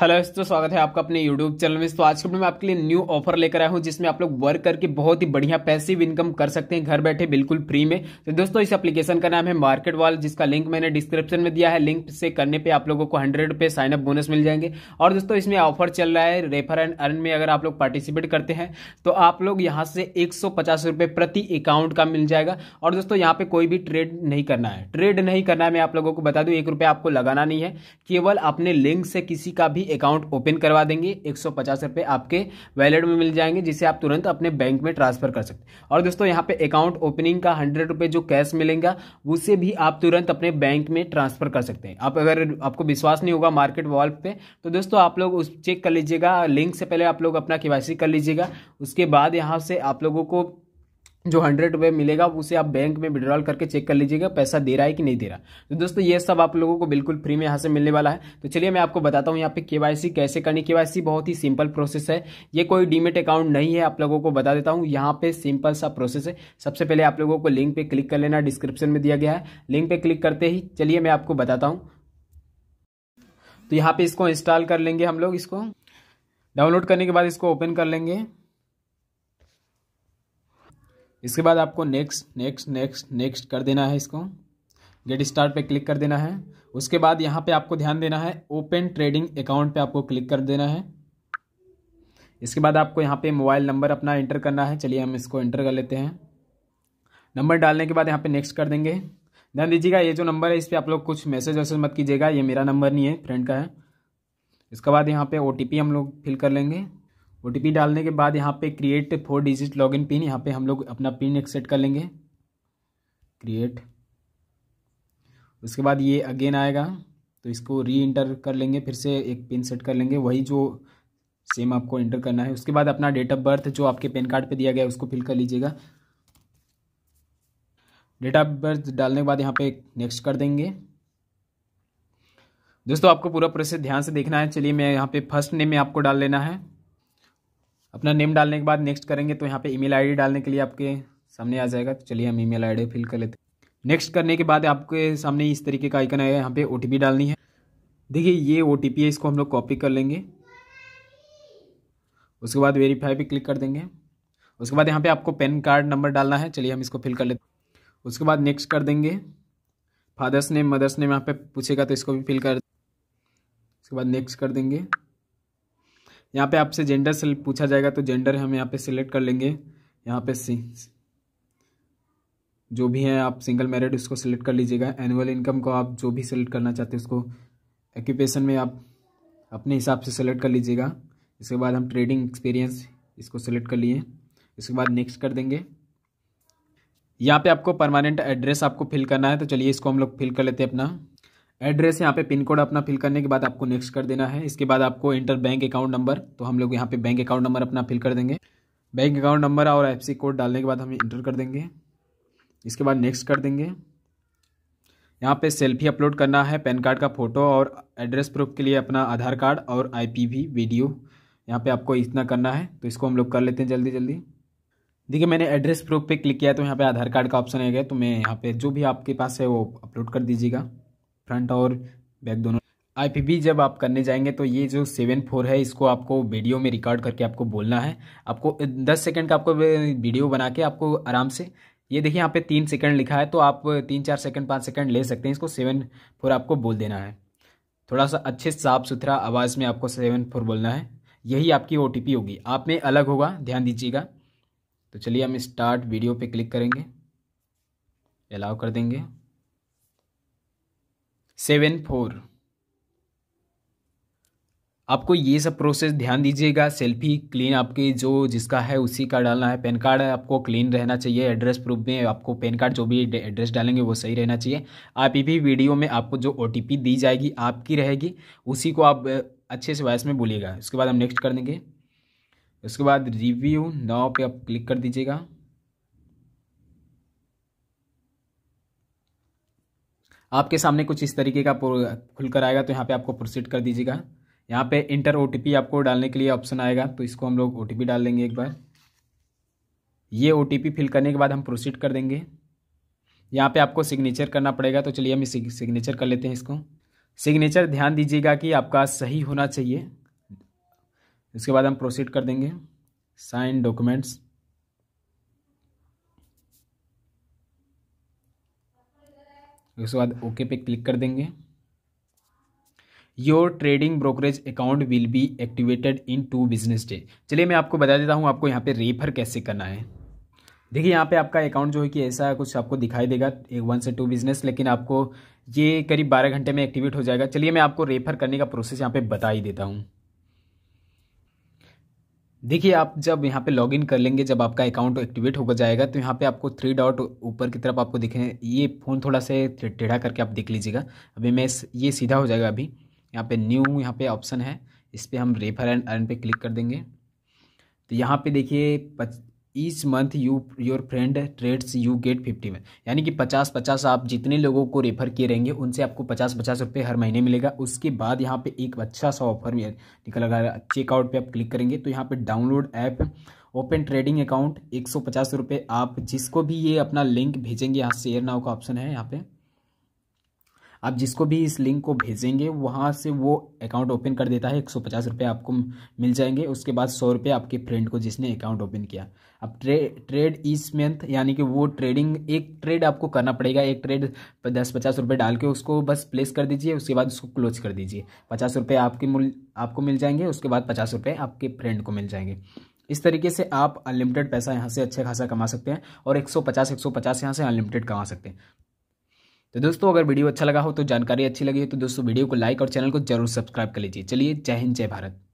hello दोस्तों स्वागत है आपका अपने यूट्यूब चैनल में तो आज के मैं आपके लिए न्यू ऑफर लेकर आया हूं जिसमें आप लोग वर्क करके बहुत ही बढ़िया पैसिव इनकम कर सकते हैं घर बैठे बिल्कुल फ्री में तो दोस्तों इस एप्लीकेशन का नाम है मार्केट वाल जिसका लिंक मैंने डिस्क्रिप्शन में दिया है लिंक से करने पे आप लोगों को हंड्रेड रुपये अप बोनस मिल जाएंगे और दोस्तों इसमें ऑफर चल रहा है रेफर एंड अर्न में अगर आप लोग पार्टिसिपेट करते हैं तो आप लोग यहाँ से एक प्रति अकाउंट का मिल जाएगा और दोस्तों यहाँ पर कोई भी ट्रेड नहीं करना है ट्रेड नहीं करना है मैं आप लोगों को बता दूँ एक आपको लगाना नहीं है केवल अपने लिंक से किसी का भी ही अकाउंट ओपन करवा देंगे एक सौ आपके वैलेट में मिल जाएंगे जिसे आप तुरंत अपने बैंक में ट्रांसफर कर सकते हैं और दोस्तों यहाँ पे अकाउंट ओपनिंग का हंड्रेड रुपये जो कैश मिलेगा उसे भी आप तुरंत अपने बैंक में ट्रांसफर कर सकते हैं आप अगर आपको विश्वास नहीं होगा मार्केट वॉल पे तो दोस्तों आप लोग उस चेक कर लीजिएगा लिंक से पहले आप लोग अपना के कर लीजिएगा उसके बाद यहाँ से आप लोगों को जो हंड्रेड रुपये मिलेगा उसे आप बैंक में विड्रॉल करके चेक कर लीजिएगा पैसा दे रहा है कि नहीं दे रहा तो दोस्तों ये सब आप लोगों को बिल्कुल फ्री में यहाँ से मिलने वाला है तो चलिए मैं आपको बताता हूँ यहाँ पे केवाईसी कैसे करनी केवाईसी बहुत ही सिंपल प्रोसेस है ये कोई डीमेट अकाउंट नहीं है आप लोगों को बता देता हूँ यहाँ पे सिंपल सा प्रोसेस है सबसे पहले आप लोगों को लिंक पे क्लिक कर लेना डिस्क्रिप्शन में दिया गया है लिंक पे क्लिक करते ही चलिए मैं आपको बताता हूँ तो यहाँ पे इसको इंस्टॉल कर लेंगे हम लोग इसको डाउनलोड करने के बाद इसको ओपन कर लेंगे इसके बाद आपको नेक्स्ट नेक्स्ट नेक्स्ट नेक्स्ट कर देना है इसको गेट स्टार पे क्लिक कर देना है उसके बाद यहाँ पे आपको ध्यान देना है ओपन ट्रेडिंग अकाउंट पे आपको क्लिक कर देना है इसके बाद आपको यहाँ पे मोबाइल नंबर अपना एंटर करना है चलिए हम इसको एंटर कर लेते हैं नंबर डालने के बाद यहाँ पे नेक्स्ट कर देंगे ध्यान दीजिएगा ये जो नंबर है इस पर आप लोग कुछ मैसेज वैसेज मत कीजिएगा ये मेरा नंबर नहीं है फ्रेंड का है इसके बाद यहाँ पर ओ हम लोग फिल कर लेंगे ओ डालने के बाद यहाँ पे create four digit login pin यहाँ पे हम लोग अपना पिन एक्सेट सेट कर लेंगे क्रिएट उसके बाद ये अगेन आएगा तो इसको री इंटर कर लेंगे फिर से एक पिन सेट कर लेंगे वही जो सेम आपको इंटर करना है उसके बाद अपना डेट ऑफ बर्थ जो आपके पैन कार्ड पे दिया गया है उसको फिल कर लीजिएगा डेट ऑफ बर्थ डालने के बाद यहाँ पे नेक्स्ट कर देंगे दोस्तों आपको पूरा प्रोसेस ध्यान से देखना है चलिए मैं यहाँ पे फर्स्ट नेम में आपको डाल लेना है अपना नेम डालने के बाद नेक्स्ट करेंगे तो यहाँ पे ईमेल आईडी डालने के लिए आपके सामने आ जाएगा तो चलिए हम ईमेल आईडी फिल कर लेते हैं नेक्स्ट करने के बाद आपके सामने इस तरीके का आइकन आएगा यहाँ पे ओ डालनी है देखिए ये ओ है इसको हम लोग कॉपी कर लेंगे उसके बाद वेरीफाई भी क्लिक कर देंगे उसके बाद यहाँ पे आपको पेन कार्ड नंबर डालना है चलिए हम इसको फिल कर लेते हैं उसके बाद नेक्स्ट कर देंगे फादर्स नेम मदर्स नेम यहाँ पे पूछेगा तो इसको भी फिल कर उसके बाद नेक्स्ट कर देंगे यहाँ पे आपसे जेंडर से पूछा जाएगा तो जेंडर हम यहाँ पे सिलेक्ट कर लेंगे यहाँ पे सी जो भी है आप सिंगल मैरिड उसको सिलेक्ट कर लीजिएगा एनुअल इनकम को आप जो भी सिलेक्ट करना चाहते हैं उसको एक्यूपेशन में आप अपने हिसाब से सिलेक्ट कर लीजिएगा इसके बाद हम ट्रेडिंग एक्सपीरियंस इसको सिलेक्ट कर लिए इसके बाद नेक्स्ट कर देंगे यहाँ पे आपको परमानेंट एड्रेस आपको फिल करना है तो चलिए इसको हम लोग फिल कर लेते हैं अपना एड्रेस यहाँ पे पिन कोड अपना फिल करने के बाद आपको नेक्स्ट कर देना है इसके बाद आपको इंटर बैंक अकाउंट नंबर तो हम लोग यहाँ पे बैंक अकाउंट नंबर अपना फिल कर देंगे बैंक अकाउंट नंबर और एफ कोड डालने के बाद हम इंटर कर देंगे इसके बाद नेक्स्ट कर देंगे यहाँ पे सेल्फी अपलोड करना है पैन कार्ड का फ़ोटो और एड्रेस प्रूफ के लिए अपना आधार कार्ड और आई भी वीडियो यहाँ पर आपको इतना करना है तो इसको हम लोग कर लेते हैं जल्दी जल्दी देखिए मैंने एड्रेस प्रूफ पर क्लिक किया तो यहाँ पर आधार कार्ड का ऑप्शन आ गया तो मैं यहाँ पर जो भी आपके पास है वो अपलोड कर दीजिएगा फ्रंट और बैक दोनों आईपीबी जब आप करने जाएंगे तो ये जो सेवन फोर है इसको आपको वीडियो में रिकॉर्ड करके आपको बोलना है आपको दस सेकेंड का आपको वीडियो बना के आपको आराम से ये देखिए यहाँ पे तीन सेकंड लिखा है तो आप तीन चार सेकंड पाँच सेकंड ले सकते हैं इसको सेवन फोर आपको बोल देना है थोड़ा सा अच्छे साफ सुथरा आवाज़ में आपको सेवन फोर बोलना है यही आपकी ओ होगी आप में अलग होगा ध्यान दीजिएगा तो चलिए हम स्टार्ट वीडियो पर क्लिक करेंगे अलाउ कर देंगे सेवन फोर आपको ये सब प्रोसेस ध्यान दीजिएगा सेल्फी क्लीन आपके जो जिसका है उसी का डालना है पैन कार्ड आपको क्लीन रहना चाहिए एड्रेस प्रूफ में आपको पैन कार्ड जो भी एड्रेस डालेंगे वो सही रहना चाहिए आप भी वीडियो में आपको जो ओ दी जाएगी आपकी रहेगी उसी को आप अच्छे से वॉइस में बोलिएगा उसके बाद हम नेक्स्ट कर देंगे उसके बाद रिव्यू नाव पे आप क्लिक कर दीजिएगा आपके सामने कुछ इस तरीके का खुलकर आएगा तो यहाँ पे आपको प्रोसीड कर दीजिएगा यहाँ पे इंटर ओ आपको डालने के लिए ऑप्शन आएगा तो इसको हम लोग ओ डाल लेंगे एक बार ये ओ फिल करने के बाद हम प्रोसीड कर देंगे यहाँ पे आपको सिग्नेचर करना पड़ेगा तो चलिए हम सिग्नेचर कर लेते हैं इसको सिग्नेचर ध्यान दीजिएगा कि आपका सही होना चाहिए इसके बाद हम प्रोसीड कर देंगे साइन डॉक्यूमेंट्स उसके बाद ओके पे क्लिक कर देंगे your trading brokerage account will be activated in two business day चलिए मैं आपको बता देता हूँ आपको यहाँ पे रेफर कैसे करना है देखिए यहाँ पे आपका अकाउंट जो है कि ऐसा कुछ आपको दिखाई देगा एक वन से टू बिजनेस लेकिन आपको ये करीब बारह घंटे में एक्टिवेट हो जाएगा चलिए मैं आपको रेफर करने का प्रोसेस यहाँ पे बता ही देता हूँ देखिए आप जब यहाँ पे लॉगिन कर लेंगे जब आपका अकाउंट एक्टिवेट होकर जाएगा तो यहाँ पे आपको थ्री डॉट ऊपर की तरफ आपको दिखे ये फ़ोन थोड़ा से टेढ़ा करके आप देख लीजिएगा अभी मैं ये सीधा हो जाएगा अभी यहाँ पे न्यू यहाँ पे ऑप्शन है इस पर हम रेफर एंड अर्न पे क्लिक कर देंगे तो यहाँ पे देखिए each month you your friend trades you get fifty में यानी कि पचास पचास आप जितने लोगों को रेफर किए रहेंगे उनसे आपको पचास पचास रुपये हर महीने मिलेगा उसके बाद यहाँ पे एक अच्छा सा ऑफर निकल निकलेगा चेकआउट पे आप क्लिक करेंगे तो यहाँ पे download app open trading account एक सौ पचास रुपये आप जिसको भी ये अपना लिंक भेजेंगे यहाँ शेयर नाव का ऑप्शन है यहाँ पर आप जिसको भी इस लिंक को भेजेंगे वहाँ से वो अकाउंट ओपन कर देता है एक सौ पचास रुपये आपको मिल जाएंगे उसके बाद सौ रुपये आपके फ्रेंड को जिसने अकाउंट ओपन किया अब ट्रे ट्रेड इस मंथ यानी कि वो ट्रेडिंग एक ट्रेड आपको करना पड़ेगा एक ट्रेड दस पचास रुपये डाल के उसको बस प्लेस कर दीजिए उसके बाद उसको क्लोज कर दीजिए पचास रुपये आपके मूल आपको मिल जाएंगे उसके बाद पचास रुपये आपके फ्रेंड को मिल जाएंगे इस तरीके से आप अनलिमिटेड पैसा यहाँ से अच्छा खासा कमा सकते हैं और एक सौ यहाँ से अनलिमिटेड कमा सकते हैं तो दोस्तों अगर वीडियो अच्छा लगा हो तो जानकारी अच्छी लगी हो तो दोस्तों वीडियो को लाइक और चैनल को जरूर सब्सक्राइब कर लीजिए चलिए जय हिंद जय भारत